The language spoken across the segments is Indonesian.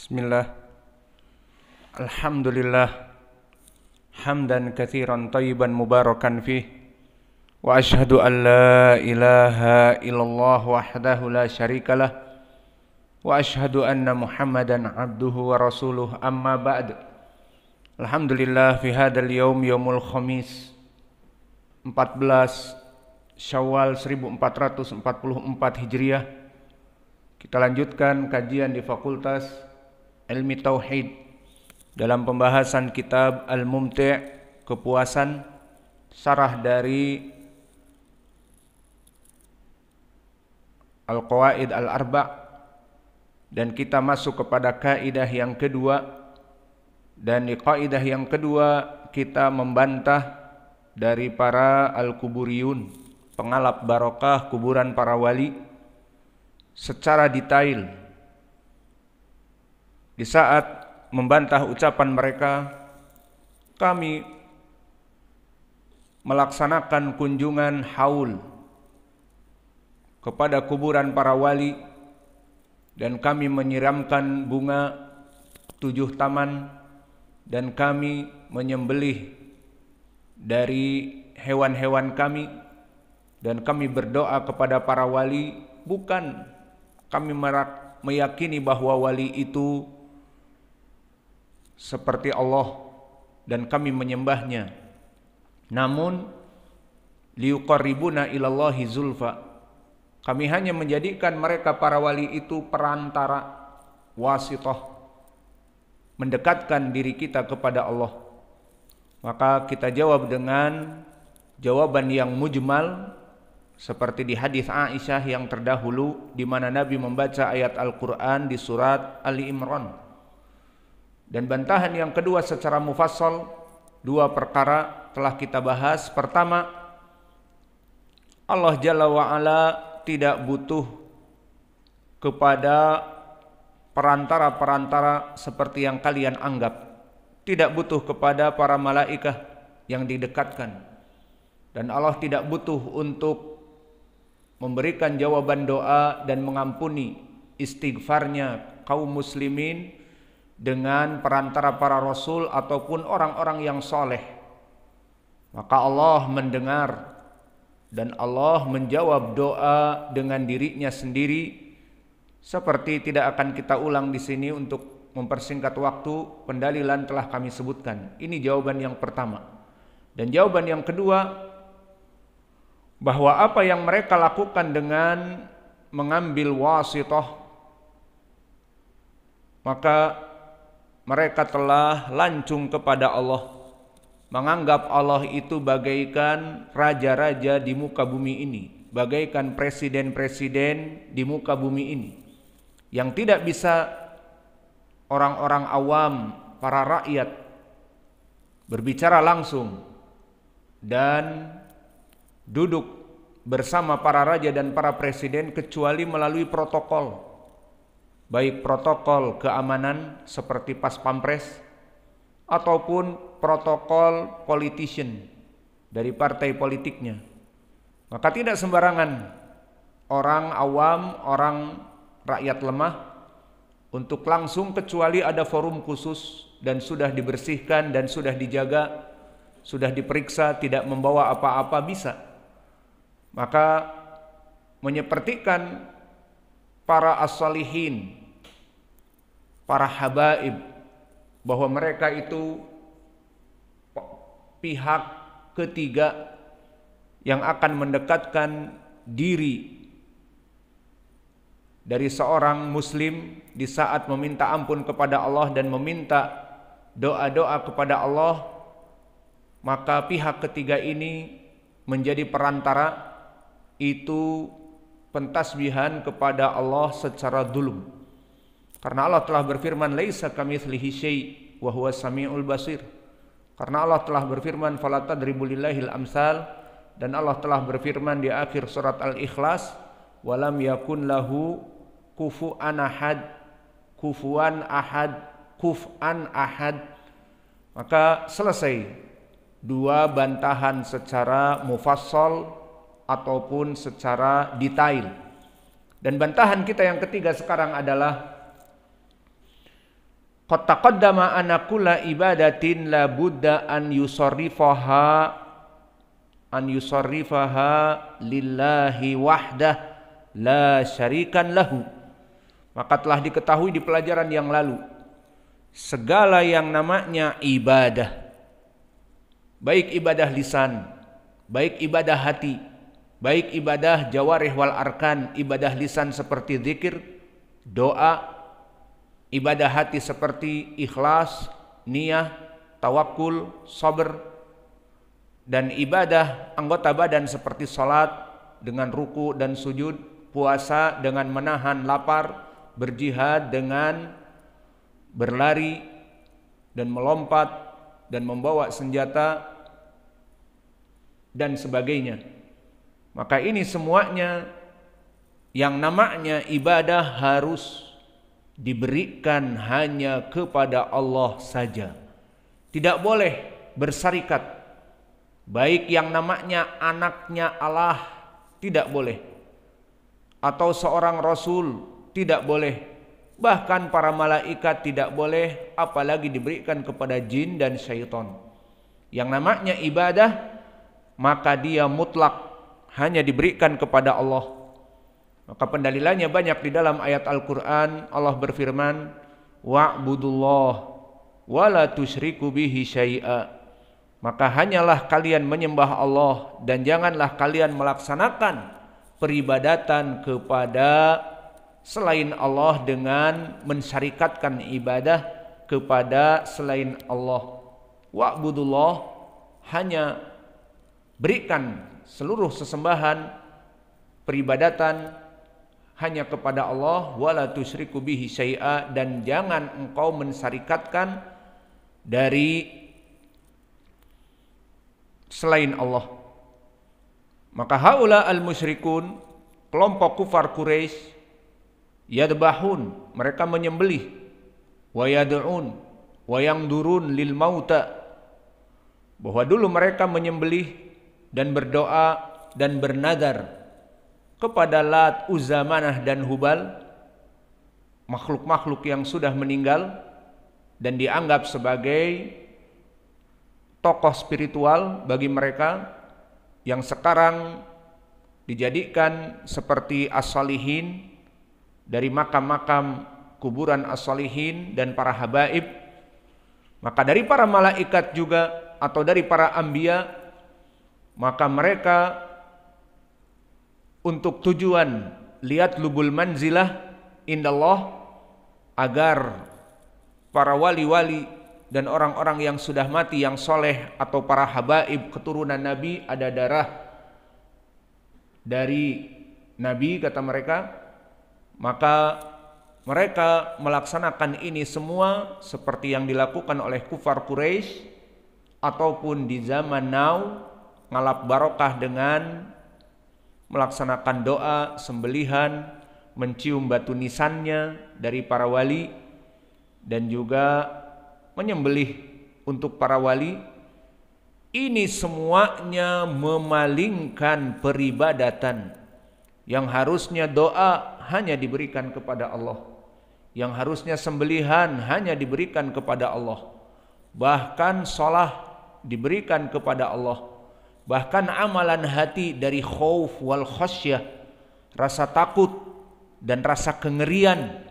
Bismillah Alhamdulillah Hamdan kathiran tayyiban mubarakan fi, Wa ashadu an la ilaha illallah wahdahu la syarikalah Wa ashadu anna muhammadan abduhu wa rasuluh amma ba'd Alhamdulillah fi hadal yawm yawmul khamis 14 Syawal 1444 Hijriah. Kita lanjutkan kajian di Fakultas ilmi tauhid dalam pembahasan kitab Al-Mumti' kepuasan sarah dari Al-Qawaid Al-Arba dan kita masuk kepada kaidah yang kedua dan di kaidah yang kedua kita membantah dari para al-kuburiyun pengalap barokah kuburan para wali secara detail di saat membantah ucapan mereka, kami melaksanakan kunjungan haul kepada kuburan para wali dan kami menyiramkan bunga tujuh taman dan kami menyembelih dari hewan-hewan kami dan kami berdoa kepada para wali bukan kami meyakini bahwa wali itu seperti Allah dan kami menyembahnya. Namun liuqarribuna ilallahi zulfa. Kami hanya menjadikan mereka para wali itu perantara wasitoh mendekatkan diri kita kepada Allah. Maka kita jawab dengan jawaban yang mujmal seperti di hadis Aisyah yang terdahulu di mana Nabi membaca ayat Al-Qur'an di surat Ali Imran dan bantahan yang kedua secara mufassal dua perkara telah kita bahas. Pertama, Allah Jalla wa tidak butuh kepada perantara-perantara seperti yang kalian anggap. Tidak butuh kepada para malaikah yang didekatkan. Dan Allah tidak butuh untuk memberikan jawaban doa dan mengampuni istighfarnya kaum muslimin dengan perantara para rasul ataupun orang-orang yang soleh. Maka Allah mendengar dan Allah menjawab doa dengan dirinya sendiri seperti tidak akan kita ulang di sini untuk mempersingkat waktu pendalilan telah kami sebutkan. Ini jawaban yang pertama. Dan jawaban yang kedua bahwa apa yang mereka lakukan dengan mengambil wasitoh maka mereka telah lancung kepada Allah menganggap Allah itu bagaikan raja-raja di muka bumi ini, bagaikan presiden-presiden di muka bumi ini, yang tidak bisa orang-orang awam, para rakyat berbicara langsung dan duduk bersama para raja dan para presiden kecuali melalui protokol baik protokol keamanan seperti pas pampres ataupun protokol politician dari partai politiknya. Maka tidak sembarangan orang awam, orang rakyat lemah untuk langsung kecuali ada forum khusus dan sudah dibersihkan dan sudah dijaga, sudah diperiksa tidak membawa apa-apa bisa. Maka menyepertikan para as-salihin, para habaib bahwa mereka itu pihak ketiga yang akan mendekatkan diri dari seorang muslim di saat meminta ampun kepada Allah dan meminta doa-doa kepada Allah maka pihak ketiga ini menjadi perantara itu pentasbihan kepada Allah secara dulum. Karena Allah telah berfirman laisa kamitslihi syai' wa huwa samiul basir. Karena Allah telah berfirman falata tadribu amsal dan Allah telah berfirman di akhir surat Al-Ikhlas walam yakun lahu kufuan ahad kufuan ahad kuf'an ahad maka selesai dua bantahan secara mufassal ataupun secara detail. Dan bantahan kita yang ketiga sekarang adalah kota taqaddama anna ibadatin la budda an yusarrifaha an yusarrifaha lillahi wahdah la syarikan lahu. Maka telah diketahui di pelajaran yang lalu segala yang namanya ibadah baik ibadah lisan, baik ibadah hati, baik ibadah jawarih wal arkan, ibadah lisan seperti zikir, doa, ibadah hati seperti ikhlas, niyah, tawakul, sabar, dan ibadah anggota badan seperti salat dengan ruku dan sujud, puasa dengan menahan lapar, berjihad dengan berlari dan melompat dan membawa senjata dan sebagainya. Maka ini semuanya yang namanya ibadah harus diberikan hanya kepada Allah saja. Tidak boleh bersarikat baik yang namanya anaknya Allah tidak boleh atau seorang rasul tidak boleh bahkan para malaikat tidak boleh apalagi diberikan kepada jin dan syaitan. Yang namanya ibadah maka dia mutlak hanya diberikan kepada Allah. Maka pendalilannya banyak di dalam ayat Al-Qur'an Allah berfirman, "Wa'budullah wa la bihi syai'a." Maka hanyalah kalian menyembah Allah dan janganlah kalian melaksanakan peribadatan kepada selain Allah dengan mensyarikatkan ibadah kepada selain Allah. Wa'budullah hanya berikan seluruh sesembahan peribadatan hanya kepada Allah wala tusyriku bihi syai'a dan jangan engkau mensarikatkan dari selain Allah maka haula al musyrikun kelompok kufar Quraisy yadbahun mereka menyembelih wa yad'un wa yang durun lil mauta bahwa dulu mereka menyembelih dan berdoa dan bernadar kepada Lat, Uzza, dan Hubal makhluk-makhluk yang sudah meninggal dan dianggap sebagai tokoh spiritual bagi mereka yang sekarang dijadikan seperti as-salihin dari makam-makam kuburan as-salihin dan para habaib maka dari para malaikat juga atau dari para ambia maka mereka untuk tujuan lihat lubul manzilah indallah agar para wali-wali dan orang-orang yang sudah mati yang soleh atau para habaib keturunan Nabi ada darah dari Nabi kata mereka maka mereka melaksanakan ini semua seperti yang dilakukan oleh kufar Quraisy ataupun di zaman now ngalap barokah dengan melaksanakan doa, sembelihan, mencium batu nisannya dari para wali dan juga menyembelih untuk para wali ini semuanya memalingkan peribadatan yang harusnya doa hanya diberikan kepada Allah yang harusnya sembelihan hanya diberikan kepada Allah bahkan sholah diberikan kepada Allah bahkan amalan hati dari khauf wal khasyah rasa takut dan rasa kengerian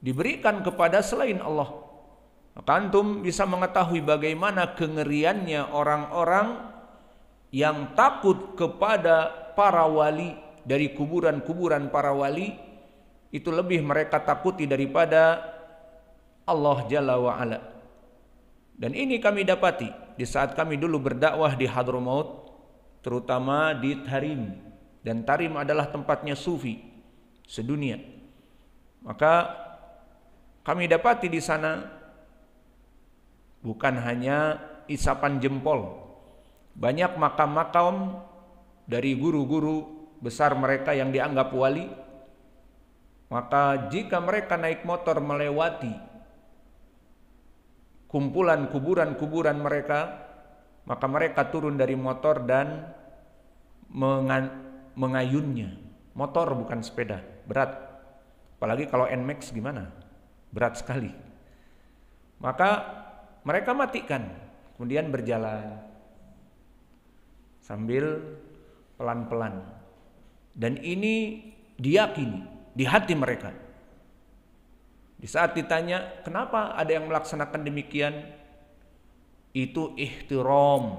diberikan kepada selain Allah Kantum bisa mengetahui bagaimana kengeriannya orang-orang yang takut kepada para wali dari kuburan-kuburan para wali itu lebih mereka takuti daripada Allah Jalla wa'ala dan ini kami dapati di saat kami dulu berdakwah di Hadramaut terutama di Tarim dan Tarim adalah tempatnya sufi sedunia maka kami dapati di sana bukan hanya isapan jempol banyak makam-makam dari guru-guru besar mereka yang dianggap wali maka jika mereka naik motor melewati kumpulan kuburan-kuburan mereka, maka mereka turun dari motor dan mengayunnya. Motor bukan sepeda, berat. Apalagi kalau NMAX gimana? Berat sekali. Maka mereka matikan, kemudian berjalan sambil pelan-pelan. Dan ini diyakini di hati mereka di saat ditanya, kenapa ada yang melaksanakan demikian? Itu ihtiram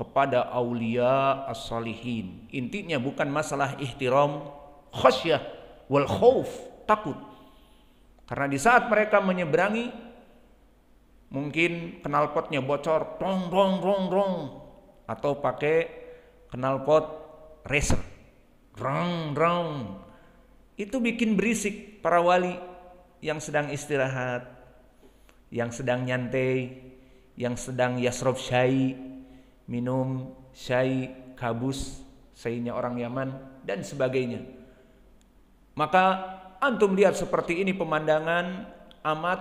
kepada aulia as-salihin. Intinya bukan masalah ihtiram khasyah wal khauf, takut. Karena di saat mereka menyeberangi mungkin knalpotnya bocor, tong rong rong rong atau pakai knalpot racer. Rong rong. Itu bikin berisik para wali yang sedang istirahat, yang sedang nyantai, yang sedang yasrob syai, minum syai, kabus, syainya orang Yaman, dan sebagainya. Maka antum lihat seperti ini pemandangan amat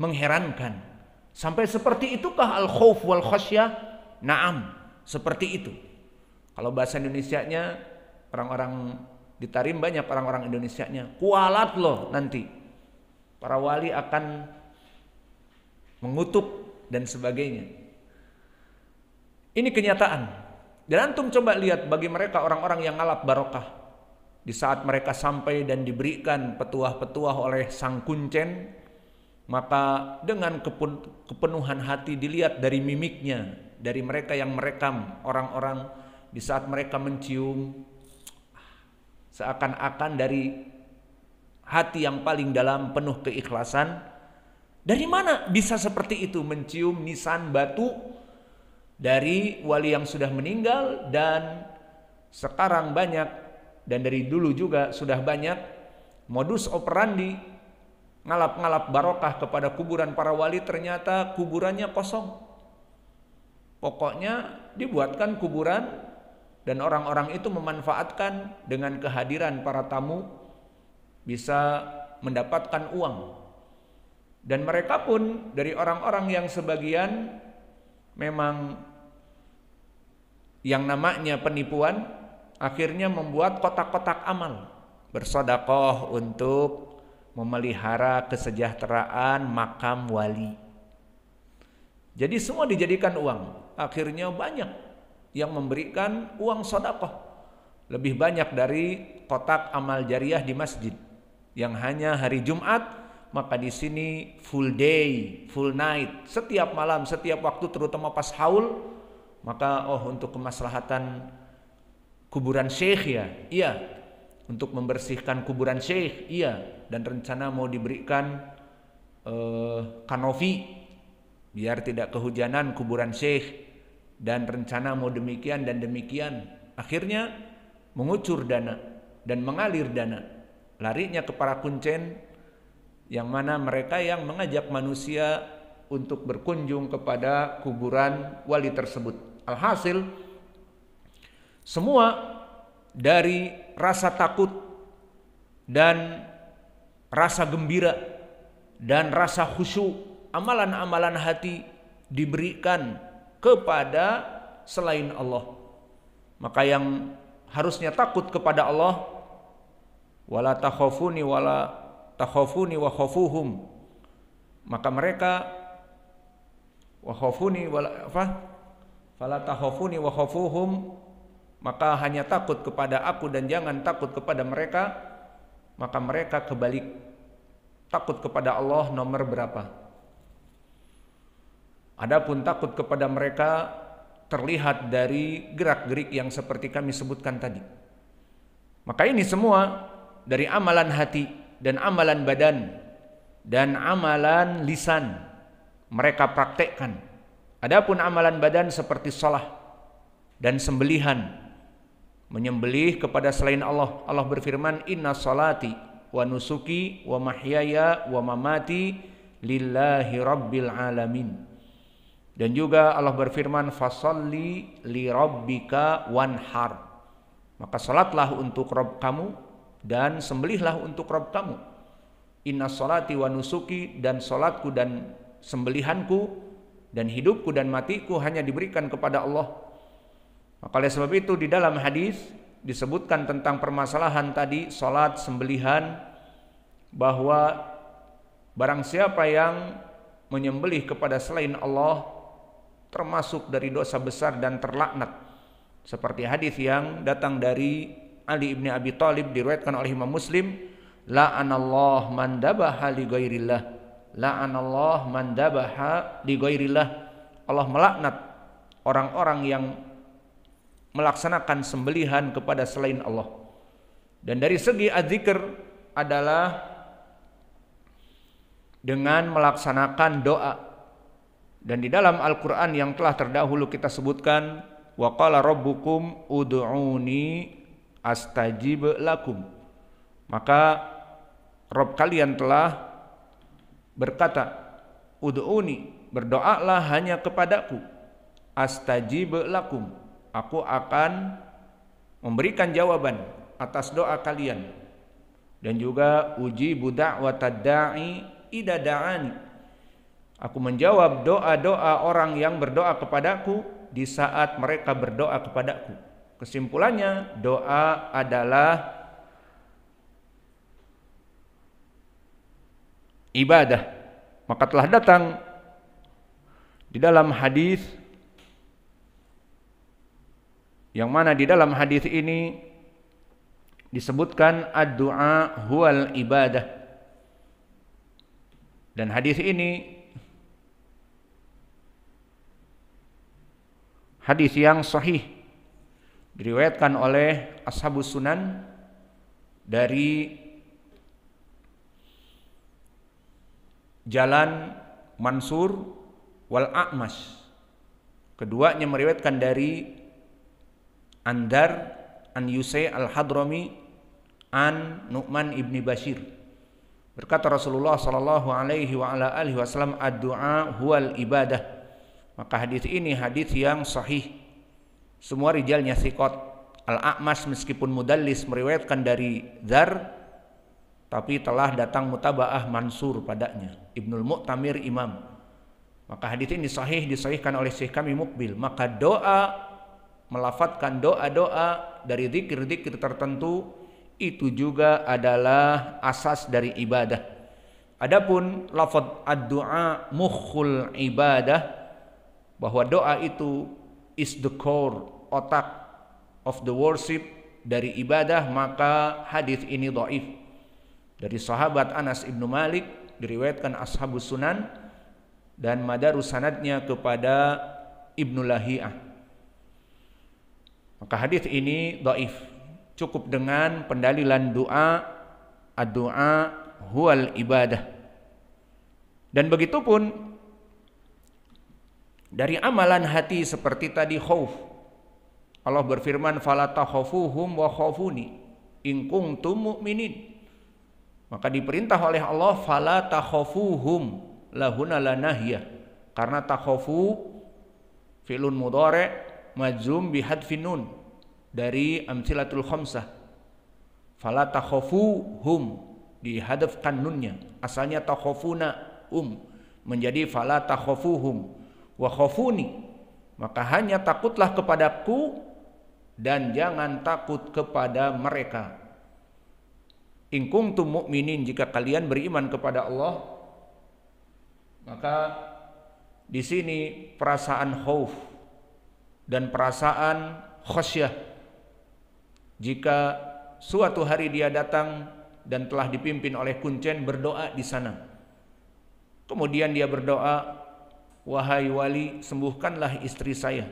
mengherankan. Sampai seperti itukah al-khawf wal khasyah? Naam, seperti itu. Kalau bahasa Indonesia-nya orang-orang ditarim banyak orang-orang Indonesia-nya Kualat loh nanti Para wali akan mengutuk dan sebagainya. Ini kenyataan. Dan antum coba lihat bagi mereka orang-orang yang ngalap barokah. Di saat mereka sampai dan diberikan petuah-petuah oleh sang kuncen, maka dengan kepenuhan hati dilihat dari mimiknya, dari mereka yang merekam orang-orang di saat mereka mencium seakan-akan dari hati yang paling dalam penuh keikhlasan. Dari mana bisa seperti itu mencium nisan batu dari wali yang sudah meninggal dan sekarang banyak dan dari dulu juga sudah banyak modus operandi ngalap-ngalap barokah kepada kuburan para wali ternyata kuburannya kosong. Pokoknya dibuatkan kuburan dan orang-orang itu memanfaatkan dengan kehadiran para tamu bisa mendapatkan uang. Dan mereka pun dari orang-orang yang sebagian memang yang namanya penipuan akhirnya membuat kotak-kotak amal bersodakoh untuk memelihara kesejahteraan makam wali. Jadi semua dijadikan uang. Akhirnya banyak yang memberikan uang sodakoh. Lebih banyak dari kotak amal jariah di masjid yang hanya hari Jumat maka di sini full day, full night, setiap malam, setiap waktu terutama pas haul, maka oh untuk kemaslahatan kuburan syekh ya, iya. Untuk membersihkan kuburan syekh, iya. Dan rencana mau diberikan eh, kanofi biar tidak kehujanan kuburan syekh dan rencana mau demikian dan demikian. Akhirnya mengucur dana dan mengalir dana larinya ke para kuncen yang mana mereka yang mengajak manusia untuk berkunjung kepada kuburan wali tersebut. Alhasil semua dari rasa takut dan rasa gembira dan rasa khusyuk amalan-amalan hati diberikan kepada selain Allah. Maka yang harusnya takut kepada Allah wala takhafuni wala takhafuni wa khafuhum maka mereka wa khafuni wala apa fala takhafuni wa khafuhum maka hanya takut kepada aku dan jangan takut kepada mereka maka mereka kebalik takut kepada Allah nomor berapa Adapun takut kepada mereka terlihat dari gerak-gerik yang seperti kami sebutkan tadi. Maka ini semua dari amalan hati dan amalan badan dan amalan lisan mereka praktekkan. Adapun amalan badan seperti salah dan sembelihan menyembelih kepada selain Allah. Allah berfirman, "Inna salati wa nusuki wa mahyaya wa mamati lillahi rabbil alamin." Dan juga Allah berfirman, "Fasalli li rabbika wanhar." Maka salatlah untuk Rabb kamu dan sembelihlah untuk Rob kamu. Inna solati wa nusuki dan solatku dan sembelihanku dan hidupku dan matiku hanya diberikan kepada Allah. Maka oleh sebab itu di dalam hadis disebutkan tentang permasalahan tadi solat sembelihan bahwa barang siapa yang menyembelih kepada selain Allah termasuk dari dosa besar dan terlaknat seperti hadis yang datang dari Ali ibni Abi Thalib diriwayatkan oleh Imam Muslim La man dabaha li ghairillah anallah man dabaha li ghairillah Allah melaknat orang-orang yang melaksanakan sembelihan kepada selain Allah dan dari segi adzikir adalah dengan melaksanakan doa dan di dalam Al-Qur'an yang telah terdahulu kita sebutkan waqala rabbukum udu'uni astajib lakum maka Rob kalian telah berkata ud'uni berdoalah hanya kepadaku astajib lakum aku akan memberikan jawaban atas doa kalian dan juga uji budak watadai ida aku menjawab doa-doa orang yang berdoa kepadaku di saat mereka berdoa kepadaku Kesimpulannya, doa adalah ibadah. Maka telah datang di dalam hadis yang mana di dalam hadis ini disebutkan ad-du'a huwal ibadah. Dan hadis ini hadis yang sahih diriwayatkan oleh Ashabus Sunan dari Jalan Mansur wal A'mas. Keduanya meriwayatkan dari Andar An Yusai Al Hadrami An Nu'man Ibni Bashir. Berkata Rasulullah sallallahu alaihi wa ala alihi wasallam ad-du'a huwal ibadah. Maka hadis ini hadis yang sahih semua rijalnya sikot. Al-A'mas meskipun mudallis meriwayatkan dari Zar tapi telah datang mutaba'ah mansur padanya. Ibnul Mu'tamir imam. Maka hadis ini sahih disahihkan oleh Syekh kami Mukbil. Maka doa melafatkan doa-doa dari zikir-zikir tertentu itu juga adalah asas dari ibadah. Adapun lafaz ad-du'a mukhul ibadah bahwa doa itu is the core otak of the worship dari ibadah maka hadis ini doif dari sahabat Anas ibnu Malik diriwayatkan ashabu sunan dan madarus sanadnya kepada Ibnu Lahiyah maka hadis ini doif cukup dengan pendalilan doa ad-doa huwal ibadah dan begitupun dari amalan hati seperti tadi khauf. Allah berfirman fala takhafuhum wa khafuni in kuntum mu'minin. Maka diperintah oleh Allah fala takhafuhum lahuna lanahya. Karena takhafu fi'lun mudhari majzum bihat nun dari amsilatul khamsah. Fala takhafuhum dihadafkan nunnya asalnya takhafuna um menjadi fala takhafuhum wa khafuni maka hanya takutlah kepadaku dan jangan takut kepada mereka in kuntum mu'minin jika kalian beriman kepada Allah maka di sini perasaan khauf dan perasaan khasyah jika suatu hari dia datang dan telah dipimpin oleh kuncen berdoa di sana kemudian dia berdoa Wahai wali, sembuhkanlah istri saya.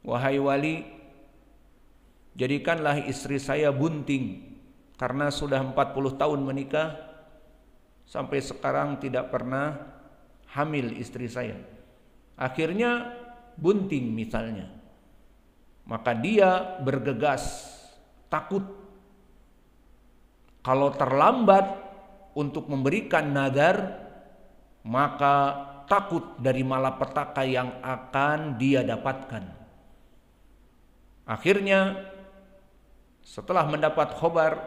Wahai wali, jadikanlah istri saya bunting karena sudah 40 tahun menikah sampai sekarang tidak pernah hamil istri saya. Akhirnya bunting misalnya. Maka dia bergegas takut kalau terlambat untuk memberikan nadar maka takut dari malapetaka yang akan dia dapatkan. Akhirnya setelah mendapat khobar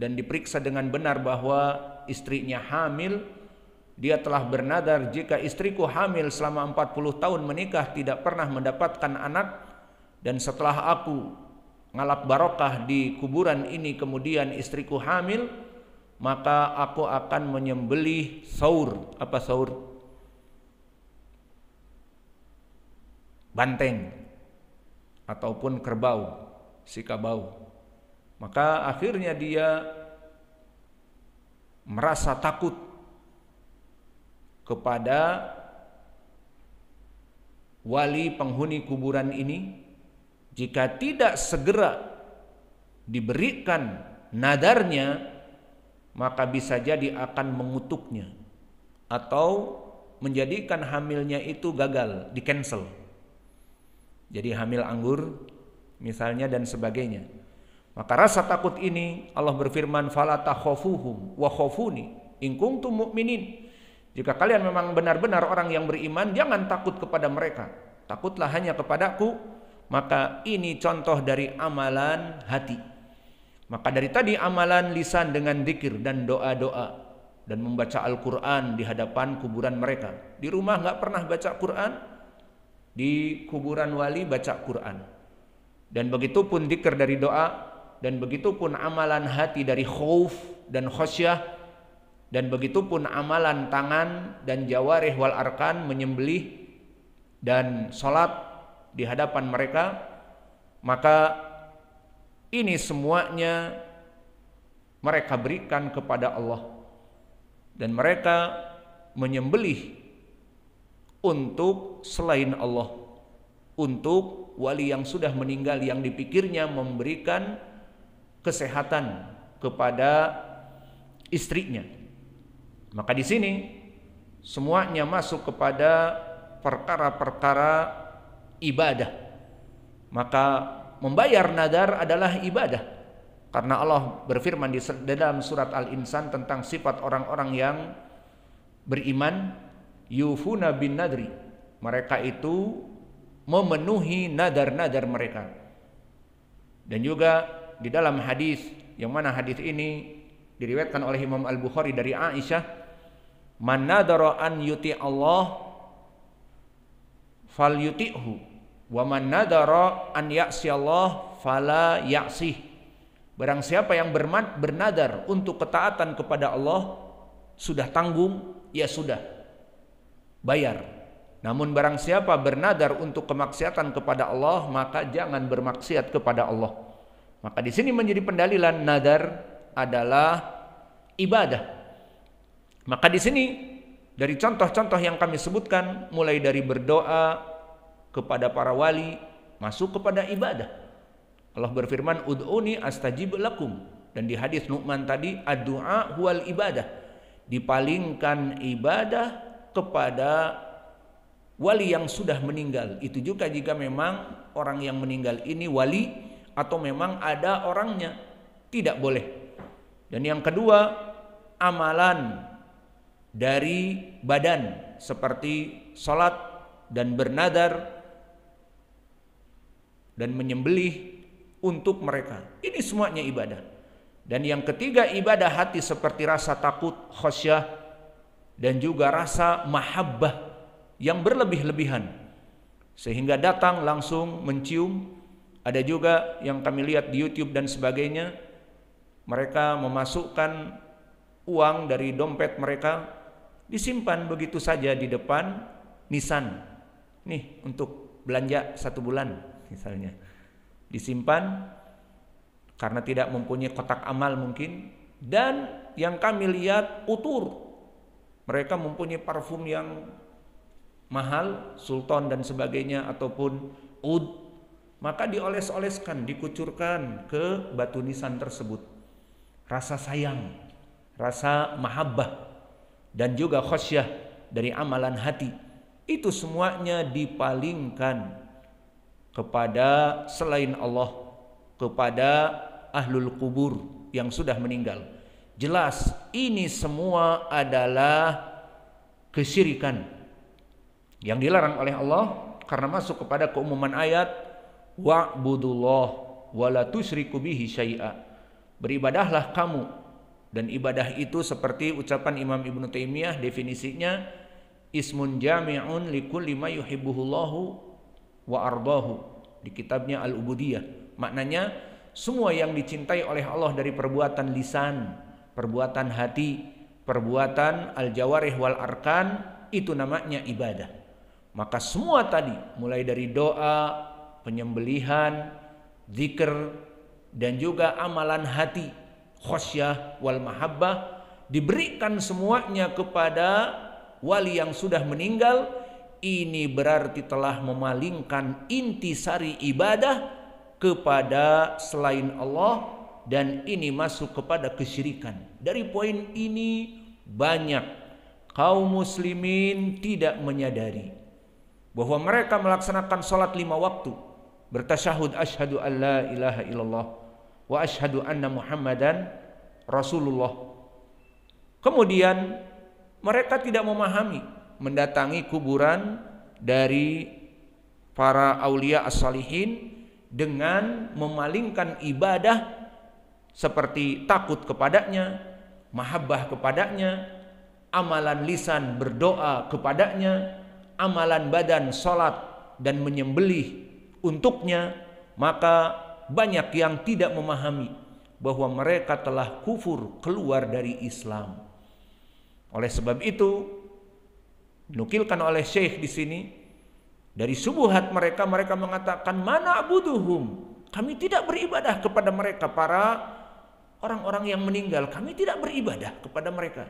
dan diperiksa dengan benar bahwa istrinya hamil, dia telah bernadar jika istriku hamil selama 40 tahun menikah tidak pernah mendapatkan anak dan setelah aku ngalap barokah di kuburan ini kemudian istriku hamil maka aku akan menyembelih saur apa saur banteng ataupun kerbau, sikabau, Maka akhirnya dia merasa takut kepada wali penghuni kuburan ini jika tidak segera diberikan nadarnya maka bisa jadi akan mengutuknya atau menjadikan hamilnya itu gagal, di cancel jadi hamil anggur misalnya dan sebagainya maka rasa takut ini Allah berfirman fala takhafuhum wa khafuni in kuntum mu'minin jika kalian memang benar-benar orang yang beriman jangan takut kepada mereka takutlah hanya kepadaku maka ini contoh dari amalan hati maka dari tadi amalan lisan dengan dikir dan doa-doa dan membaca Al-Quran di hadapan kuburan mereka. Di rumah nggak pernah baca Quran, di kuburan wali baca Quran dan begitu pun dikir dari doa dan begitu pun amalan hati dari khauf dan khosyah dan begitu pun amalan tangan dan jawarih wal arkan menyembelih dan salat di hadapan mereka maka ini semuanya mereka berikan kepada Allah dan mereka menyembelih untuk selain Allah untuk wali yang sudah meninggal yang dipikirnya memberikan kesehatan kepada istrinya maka di sini semuanya masuk kepada perkara-perkara ibadah maka membayar nadar adalah ibadah karena Allah berfirman di dalam surat Al-Insan tentang sifat orang-orang yang beriman yufuna bin nadri mereka itu memenuhi nadar-nadar mereka dan juga di dalam hadis yang mana hadis ini diriwayatkan oleh Imam Al Bukhari dari Aisyah man nadara an yuti Allah fal yuti'hu wa man nadara an ya'si Allah fala ya'sih barang siapa yang bernadar untuk ketaatan kepada Allah sudah tanggung ya sudah bayar. Namun barang siapa bernadar untuk kemaksiatan kepada Allah, maka jangan bermaksiat kepada Allah. Maka di sini menjadi pendalilan nadar adalah ibadah. Maka di sini dari contoh-contoh yang kami sebutkan mulai dari berdoa kepada para wali masuk kepada ibadah. Allah berfirman ud'uni astajib lakum dan di hadis Nu'man tadi addu'a huwal ibadah. Dipalingkan ibadah kepada wali yang sudah meninggal. Itu juga jika memang orang yang meninggal ini wali atau memang ada orangnya. Tidak boleh. Dan yang kedua, amalan dari badan seperti salat dan bernadar dan menyembelih untuk mereka. Ini semuanya ibadah. Dan yang ketiga ibadah hati seperti rasa takut, khasyah, dan juga rasa mahabbah yang berlebih-lebihan sehingga datang langsung mencium ada juga yang kami lihat di YouTube dan sebagainya mereka memasukkan uang dari dompet mereka disimpan begitu saja di depan nisan nih untuk belanja satu bulan misalnya disimpan karena tidak mempunyai kotak amal mungkin dan yang kami lihat utur mereka mempunyai parfum yang mahal, sultan dan sebagainya ataupun oud, Maka dioles-oleskan, dikucurkan ke batu nisan tersebut. Rasa sayang, rasa mahabbah dan juga khosyah dari amalan hati. Itu semuanya dipalingkan kepada selain Allah, kepada ahlul kubur yang sudah meninggal Jelas ini semua adalah kesyirikan yang dilarang oleh Allah karena masuk kepada keumuman ayat wa'budullah wala tusyriku bihi syai'a. Beribadahlah kamu dan ibadah itu seperti ucapan Imam Ibnu Taimiyah definisinya ismun jami'un likulli ma yuhibbuhullahu wa ardahu di kitabnya Al-Ubudiyah. Maknanya semua yang dicintai oleh Allah dari perbuatan lisan, perbuatan hati, perbuatan al-jawarih wal arkan itu namanya ibadah. Maka semua tadi mulai dari doa, penyembelihan, zikir dan juga amalan hati, khosyah wal mahabbah diberikan semuanya kepada wali yang sudah meninggal ini berarti telah memalingkan intisari ibadah kepada selain Allah dan ini masuk kepada kesyirikan. Dari poin ini banyak kaum muslimin tidak menyadari bahwa mereka melaksanakan sholat lima waktu bertasyahud ashadu alla ilaha illallah wa ashadu anna muhammadan rasulullah kemudian mereka tidak memahami mendatangi kuburan dari para aulia as dengan memalingkan ibadah seperti takut kepadanya mahabbah kepadanya, amalan lisan berdoa kepadanya, amalan badan salat dan menyembelih untuknya, maka banyak yang tidak memahami bahwa mereka telah kufur keluar dari Islam. Oleh sebab itu, nukilkan oleh Syekh di sini dari subuhat mereka mereka mengatakan mana abuduhum kami tidak beribadah kepada mereka para orang-orang yang meninggal, kami tidak beribadah kepada mereka.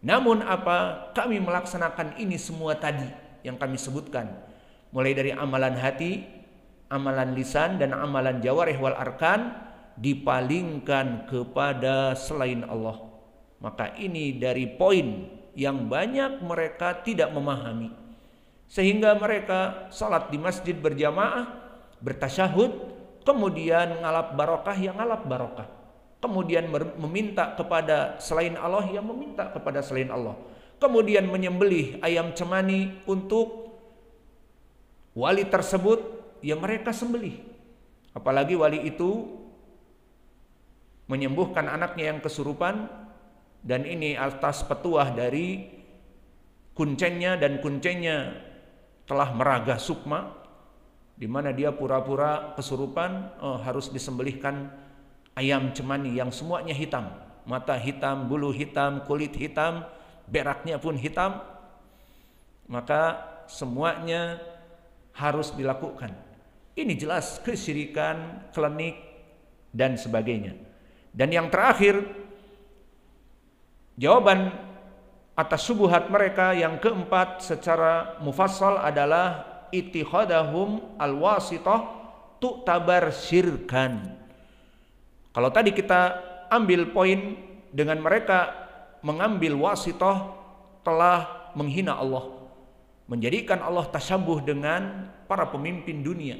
Namun apa? Kami melaksanakan ini semua tadi yang kami sebutkan. Mulai dari amalan hati, amalan lisan dan amalan jawarih wal arkan dipalingkan kepada selain Allah. Maka ini dari poin yang banyak mereka tidak memahami. Sehingga mereka salat di masjid berjamaah, bertasyahud, kemudian ngalap barokah yang ngalap barokah kemudian meminta kepada selain Allah yang meminta kepada selain Allah kemudian menyembelih ayam cemani untuk wali tersebut yang mereka sembelih apalagi wali itu menyembuhkan anaknya yang kesurupan dan ini atas petuah dari kuncennya dan kuncennya telah meraga sukma di mana dia pura-pura kesurupan oh, harus disembelihkan ayam cemani yang semuanya hitam, mata hitam, bulu hitam, kulit hitam, beraknya pun hitam, maka semuanya harus dilakukan. Ini jelas kesirikan, klinik dan sebagainya. Dan yang terakhir jawaban atas subuhat mereka yang keempat secara mufassal adalah itikhadahum alwasitah tabar syirkan kalau tadi kita ambil poin dengan mereka mengambil wasitoh telah menghina Allah menjadikan Allah tasyabuh dengan para pemimpin dunia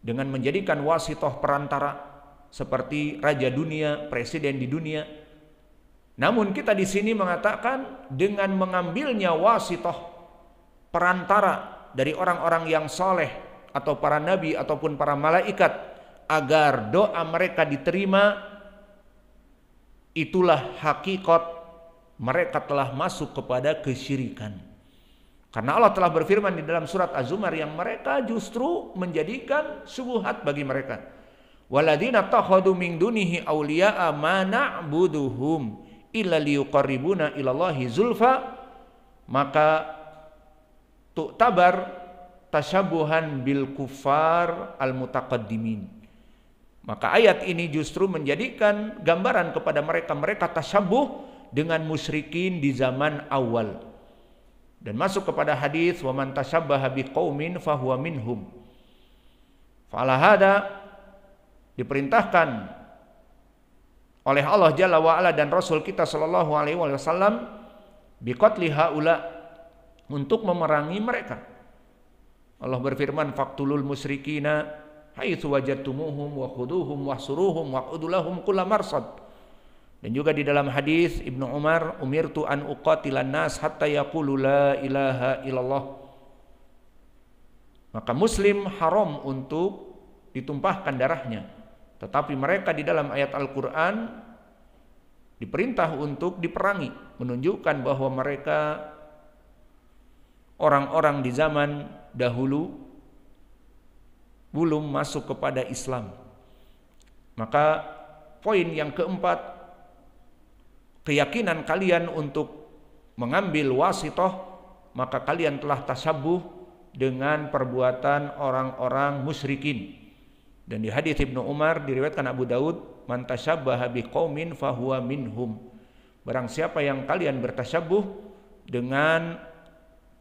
dengan menjadikan wasitoh perantara seperti raja dunia, presiden di dunia. Namun kita di sini mengatakan dengan mengambilnya wasitoh perantara dari orang-orang yang soleh atau para nabi ataupun para malaikat agar doa mereka diterima itulah hakikat mereka telah masuk kepada kesyirikan. Karena Allah telah berfirman di dalam surat Az-Zumar yang mereka justru menjadikan subuhat bagi mereka. Waladina takhadu min dunihi awliya'a ma na'buduhum illa liyukarribuna ilallahi zulfa maka tuktabar tasyabuhan bil kufar al mutaqaddimin maka ayat ini justru menjadikan gambaran kepada mereka mereka tasyabuh dengan musyrikin di zaman awal. Dan masuk kepada hadis wa man tashabbaha biqaumin fahuwa minhum. Fala diperintahkan oleh Allah Jalla wa ala dan Rasul kita sallallahu alaihi wasallam biqatli haula untuk memerangi mereka. Allah berfirman faktulul musyrikina haitsu wajadtumuhum wa khuduhum wahsuruhum waq'udu lahum kulla marsad. Dan juga di dalam hadis Ibnu Umar, umirtu an uqatilan nas hatta yaqulu la ilaha illallah. Maka muslim haram untuk ditumpahkan darahnya. Tetapi mereka di dalam ayat Al-Qur'an diperintah untuk diperangi, menunjukkan bahwa mereka orang-orang di zaman dahulu belum masuk kepada Islam. Maka poin yang keempat, keyakinan kalian untuk mengambil wasitoh, maka kalian telah tasabuh dengan perbuatan orang-orang musyrikin. Dan di hadis Ibnu Umar diriwayatkan Abu Daud, "Man tashabbaha biqaumin fahuwa minhum." Barang siapa yang kalian bertasabuh dengan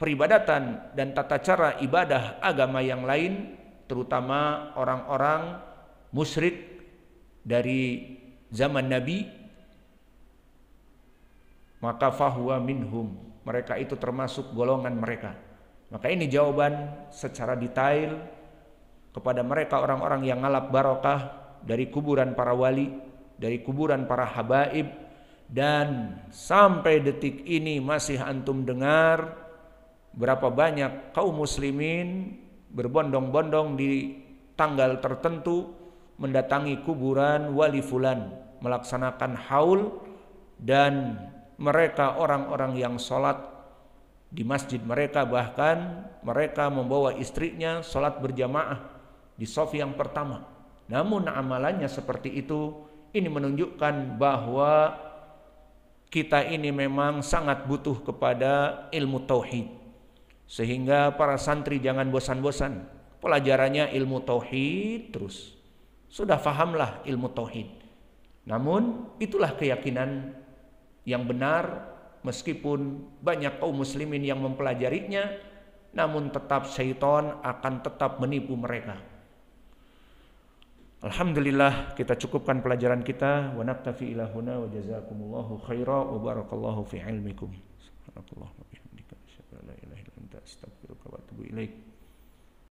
peribadatan dan tata cara ibadah agama yang lain, terutama orang-orang musyrik dari zaman Nabi maka fahuwa minhum mereka itu termasuk golongan mereka maka ini jawaban secara detail kepada mereka orang-orang yang ngalap barokah dari kuburan para wali dari kuburan para habaib dan sampai detik ini masih antum dengar berapa banyak kaum muslimin berbondong-bondong di tanggal tertentu mendatangi kuburan wali fulan melaksanakan haul dan mereka orang-orang yang sholat di masjid mereka bahkan mereka membawa istrinya sholat berjamaah di sof yang pertama namun amalannya seperti itu ini menunjukkan bahwa kita ini memang sangat butuh kepada ilmu tauhid sehingga para santri jangan bosan-bosan. Pelajarannya ilmu tauhid terus. Sudah fahamlah ilmu tauhid. Namun itulah keyakinan yang benar meskipun banyak kaum muslimin yang mempelajarinya namun tetap syaitan akan tetap menipu mereka. Alhamdulillah kita cukupkan pelajaran kita wa naktafi ilahuna wa jazakumullahu khaira wa barakallahu fi ilmikum. Subhanakallahumma bihamdika asyhadu astagfirullah wa atubu ilaik